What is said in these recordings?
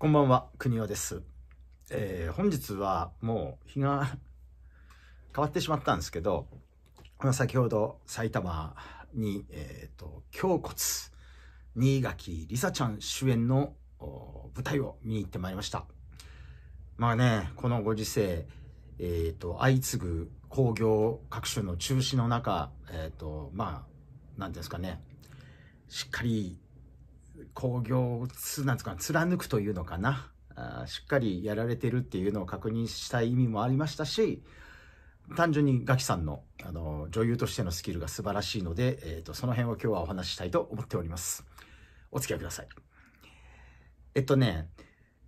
こんばんは、国尾です。えー、本日はもう日が変わってしまったんですけど、この先ほど埼玉に、えっ、ー、と、胸骨、新垣梨沙ちゃん主演の舞台を見に行ってまいりました。まあね、このご時世、えっ、ー、と、相次ぐ工業各種の中止の中、えっ、と、まあ、なんですかね、しっかり工業つ、なんつうか、貫くというのかな。あしっかりやられてるっていうのを確認したい意味もありましたし、単純にガキさんの、あの、女優としてのスキルが素晴らしいので、えっ、ー、と、その辺を今日はお話ししたいと思っております。お付き合いください。えっとね、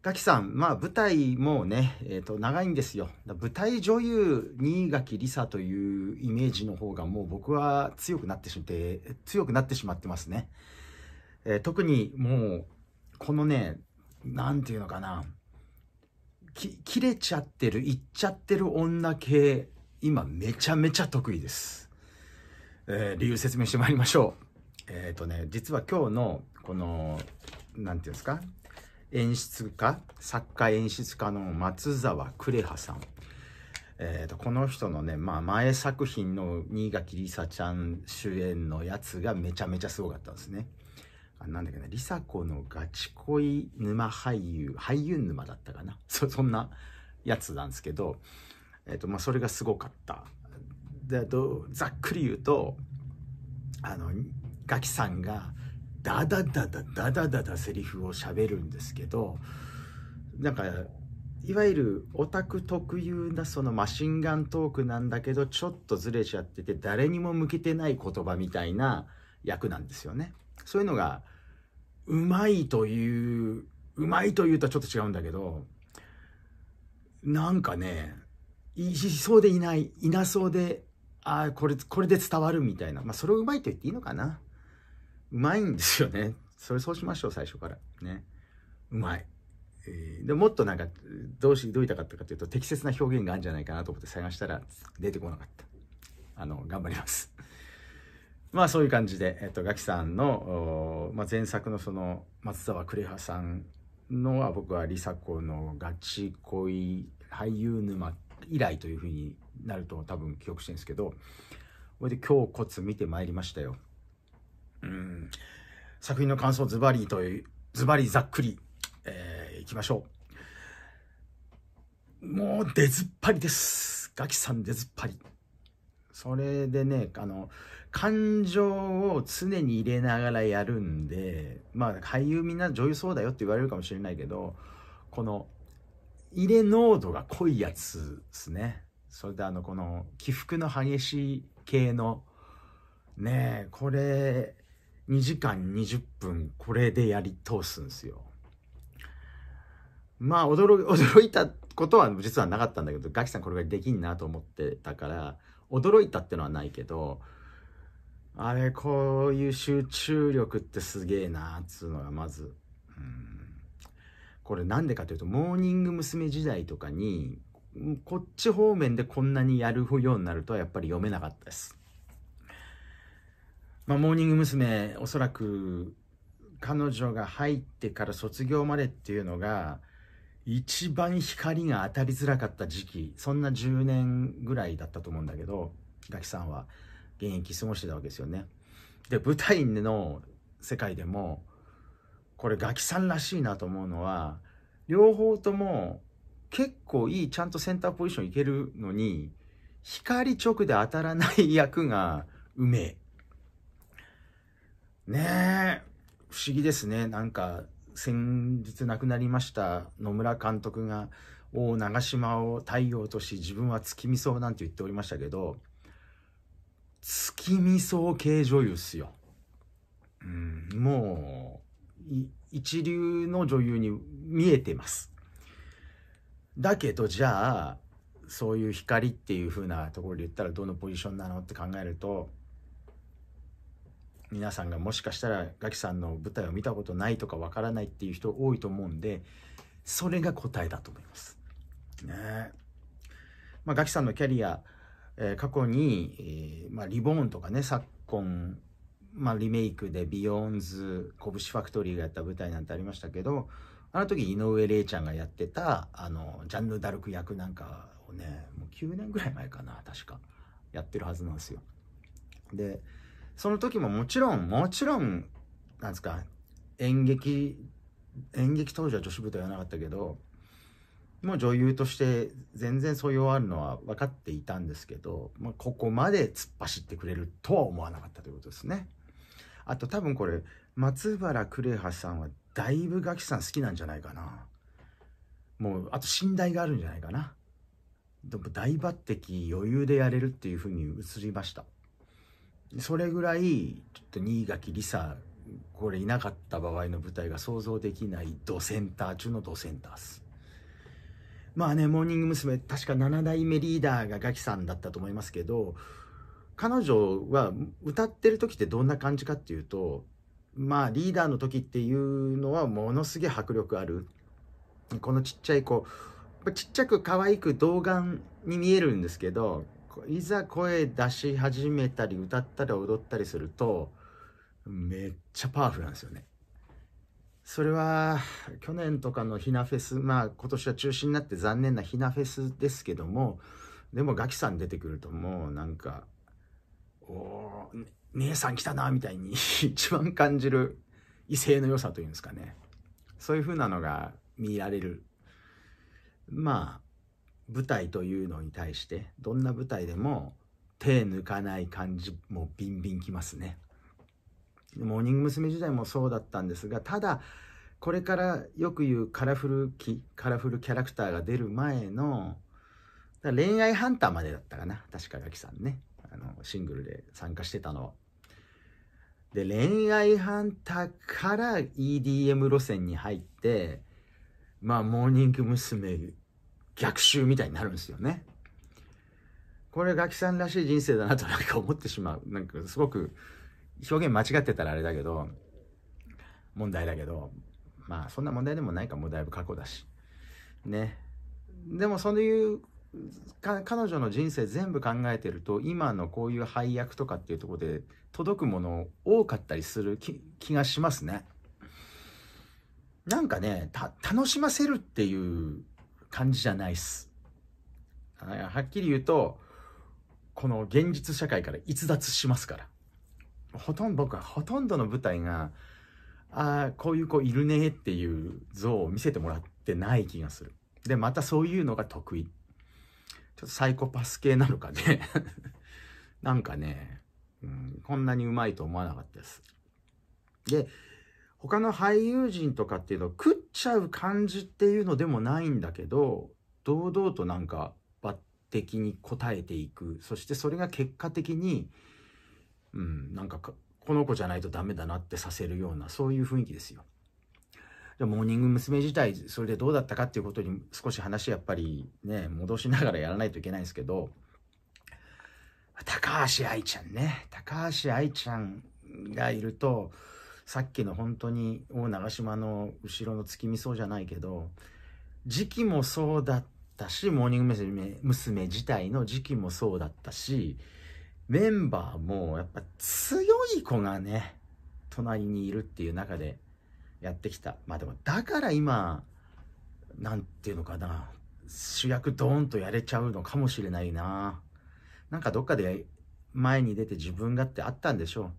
ガキさん、まあ舞台もね、えっ、ー、と、長いんですよ。舞台女優、新垣梨沙というイメージの方がもう僕は強くなってしまって、強くなってしまってますね。えー、特にもう、このね、何て言うのかな、き、切れちゃってる、いっちゃってる女系、今めちゃめちゃ得意です。えー、理由説明してまいりましょう。えっ、ー、とね、実は今日の、この、何て言うんですか、演出家、作家演出家の松沢呉葉さん。えーと、この人のね、まあ、前作品の新垣梨紗ちゃん主演のやつがめちゃめちゃすごかったんですね。なんだっけな、リサ子のガチ恋沼俳優、俳優沼だったかな。そ、そんなやつなんですけど、えっ、ー、と、まあ、それがすごかった。で、あと、ざっくり言うと、あの、ガキさんが、ダダダダダダダダセリフを喋るんですけど、なんか、いわゆるオタク特有なそのマシンガントークなんだけど、ちょっとずれちゃってて、誰にも向けてない言葉みたいな役なんですよね。そういうのが、うまいという、うまいというとちょっと違うんだけど、なんかね、いそうでいない、いなそうで、ああ、これ、これで伝わるみたいな。まあ、それをうまいと言っていいのかな。うまいんですよね。それそうしましょう、最初から。ね。うまい。えー、でもっとなんか、どうし、どういたかったかというと、適切な表現があるんじゃないかなと思って探したら、出てこなかった。あの、頑張ります。まあそういう感じで、えっと、ガキさんの、まあ、前作のその松沢呉羽さんのは僕は梨紗子のガチ恋俳優沼以来というふうになると多分記憶してるんですけど、これで今日コツ見てまいりましたよ。うん。作品の感想ズバリという、ズバリざっくり、えー、いきましょう。もう出ずっぱりです。ガキさん出ずっぱり。それでね、あの、感情を常に入れながらやるんで、まあ、俳優みんな女優そうだよって言われるかもしれないけど、この、入れ濃度が濃いやつですね。それであの、この、起伏の激しい系の、ねえ、これ、2時間20分、これでやり通すんですよ。まあ、驚、驚いたことは実はなかったんだけど、ガキさんこれができんなと思ってたから、驚いたってのはないけど、あれ、こういう集中力ってすげえなーっつうのがまず。うん。これなんでかというと、モーニング娘。時代とかに、こっち方面でこんなにやるようになるとはやっぱり読めなかったです。まあ、モーニング娘。おそらく、彼女が入ってから卒業までっていうのが、一番光が当たりづらかった時期、そんな10年ぐらいだったと思うんだけど、ガキさんは。現役過ごしてたわけですよね。で、舞台の世界でも、これガキさんらしいなと思うのは、両方とも結構いい、ちゃんとセンターポジションいけるのに、光直で当たらない役がうめえ。ねえ、不思議ですね。なんか、先日亡くなりました野村監督が、お長島を太陽とし自分は月見草なんて言っておりましたけど、月見草系女優っすよ。うん、もう、一流の女優に見えてます。だけど、じゃあ、そういう光っていう風なところで言ったらどのポジションなのって考えると、皆さんがもしかしたらガキさんの舞台を見たことないとかわからないっていう人多いと思うんでそれが答えだと思います。ねまあ、ガキさんのキャリアえー、過去に、えー、まあ、リボーンとかね昨今、まあ、リメイクでビヨーンズ拳ファクトリーがやった舞台なんてありましたけどあの時井上玲ちゃんがやってたあのジャンヌ・ダルク役なんかをねもう9年ぐらい前かな確かやってるはずなんですよ。でその時ももちろんもちろんなんですか演劇演劇当時は女子舞台はなかったけどもう女優として全然素養あるのは分かっていたんですけど、まあ、ここまで突っ走ってくれるとは思わなかったということですね。あと多分これ、松原クレハさんはだいぶガキさん好きなんじゃないかな。もう、あと信頼があるんじゃないかな。でも大抜擢余裕でやれるっていうふうに映りました。それぐらい、ちょっと新垣梨沙、これいなかった場合の舞台が想像できないドセンター中のドセンターっす。まあね、モーニング娘。確か7代目リーダーがガキさんだったと思いますけど、彼女は歌ってる時ってどんな感じかっていうと、まあリーダーの時っていうのはものすげえ迫力ある。このちっちゃい子、ちっちゃく可愛く童顔に見えるんですけど、いざ声出し始めたり歌ったり踊ったりすると、めっちゃパワフルなんですよね。それは去年とかのひなフェスまあ今年は中止になって残念なひなフェスですけどもでもガキさん出てくるともうなんか「お姉さん来たな」みたいに 一番感じる威勢の良さというんですかねそういう風なのが見られるまあ舞台というのに対してどんな舞台でも手抜かない感じもビンビンきますね。モーニング娘。時代もそうだったんですが、ただ、これからよく言うカラフル期、カラフルキャラクターが出る前の、恋愛ハンターまでだったかな。確かガキさんね。あの、シングルで参加してたのは。で、恋愛ハンターから EDM 路線に入って、まあ、モーニング娘。逆襲みたいになるんですよね。これガキさんらしい人生だなとなんか思ってしまう。なんかすごく、表現間違ってたらあれだけど、問題だけど、まあそんな問題でもないかもうだいぶ過去だし。ね。でもそういう彼女の人生全部考えてると今のこういう配役とかっていうとこで届くもの多かったりする気がしますね。なんかね楽しませるっていう感じじゃないっす。はっきり言うとこの現実社会から逸脱しますから。ほとんど僕はほとんどの舞台がああこういう子いるねっていう像を見せてもらってない気がするでまたそういうのが得意ちょっとサイコパス系なのかね なんかね、うん、こんなにうまいと思わなかったですで他の俳優陣とかっていうのを食っちゃう感じっていうのでもないんだけど堂々となんか抜擢に応えていくそしてそれが結果的にうん、なんかこの子じゃないとダメだなってさせるような、そういう雰囲気ですよ。でモーニング娘。自体、それでどうだったかっていうことに少し話やっぱりね、戻しながらやらないといけないんですけど、高橋愛ちゃんね。高橋愛ちゃんがいると、さっきの本当に大長島の後ろの月見そうじゃないけど、時期もそうだったし、モーニング娘。娘自体の時期もそうだったし、メンバーもやっぱ強い子がね、隣にいるっていう中でやってきた。まあでも、だから今、なんていうのかな、主役ドーンとやれちゃうのかもしれないな。なんかどっかで前に出て自分がってあったんでしょ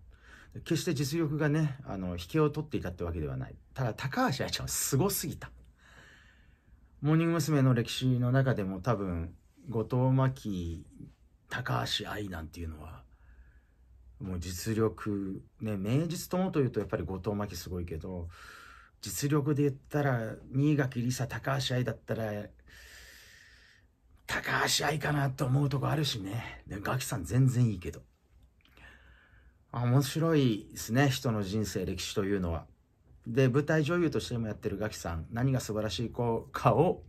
う。決して実力がね、あの、引けを取っていたってわけではない。ただ、高橋愛ちゃんは凄すぎた。モーニング娘。の歴史の中でも多分、後藤真希高橋愛なんていうのはもう実力ね名実ともというとやっぱり後藤真希すごいけど実力で言ったら新垣梨沙高橋愛だったら高橋愛かなと思うとこあるしねでガキさん全然いいけど面白いですね人の人生歴史というのは。で舞台女優としてもやってるガキさん何が素晴らしいかを、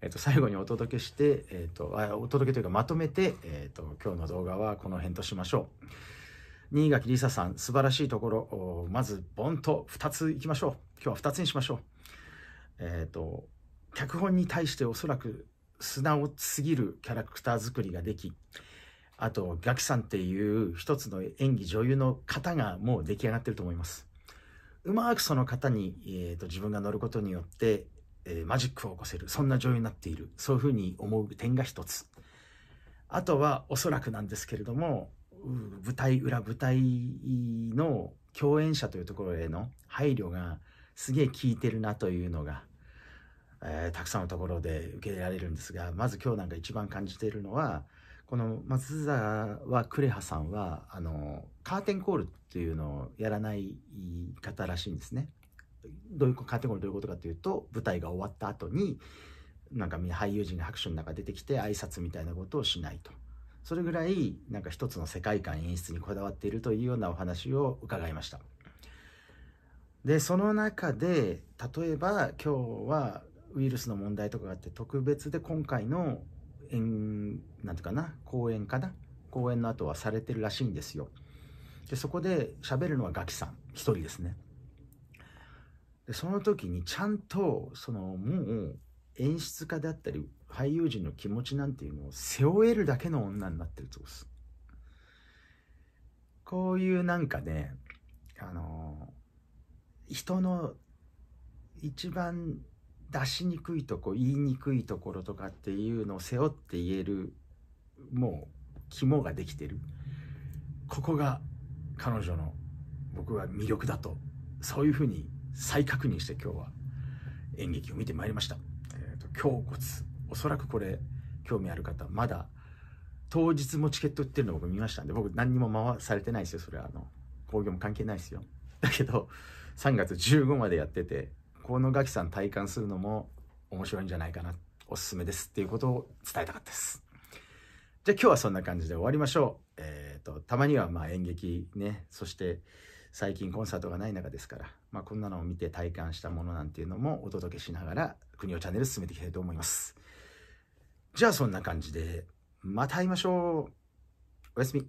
えー、と最後にお届けして、えーと、あお届けというかまとめて、えーと、今日の動画はこの辺としましょう新垣りささん素晴らしいところまずボンと2ついきましょう今日は2つにしましょうえっ、ー、と脚本に対しておそらく素直すぎるキャラクター作りができあとガキさんっていう一つの演技女優の方がもう出来上がってると思いますうまくその方に、えーと、自分が乗ることによって、えー、マジックを起こせるそんな女優になっているそういうふうに思う点が一つあとはおそらくなんですけれども舞台裏舞台の共演者というところへの配慮がすげえ効いてるなというのが、えー、たくさんのところで受け入れられるんですがまず今日なんか一番感じているのはこの松沢クレハさんはあのカーテンコールっていうのをやらない方らしいんですね。どういうカーテンコールどういうことかというと舞台が終わった後になんか俳優陣が拍手の中出てきて挨拶みたいなことをしないとそれぐらいなんか一つの世界観演出にこだわっているというようなお話を伺いましたでその中で例えば今日はウイルスの問題とかがあって特別で今回の演なんていうかな公演かな講演の後はされてるらしいんですよでそこで喋るのはガキさん一人ですねでその時にちゃんとそのもう演出家だったり俳優陣の気持ちなんていうのを背負えるだけの女になってるそうですこういうなんかねあの人の一番出しにくいとこ言いにくいところとかっていうのを背負って言えるもう肝ができてるここが彼女の僕は魅力だとそういうふうに再確認して今日は演劇を見てまいりました、えーと、胸骨おそらくこれ興味ある方まだ当日もチケット売ってるの僕見ましたんで僕何にも回されてないですよそれはあの興行も関係ないですよだけど3月15までやってて河野ガキさん体感するのも面白いんじゃないかなおすすめですっていうことを伝えたかったですじゃあ今日はそんな感じで終わりましょうえっ、ー、とたまにはまあ演劇ねそして最近コンサートがない中ですから、まあ、こんなのを見て体感したものなんていうのもお届けしながら国をチャンネル進めていきたいと思いますじゃあそんな感じでまた会いましょうおやすみ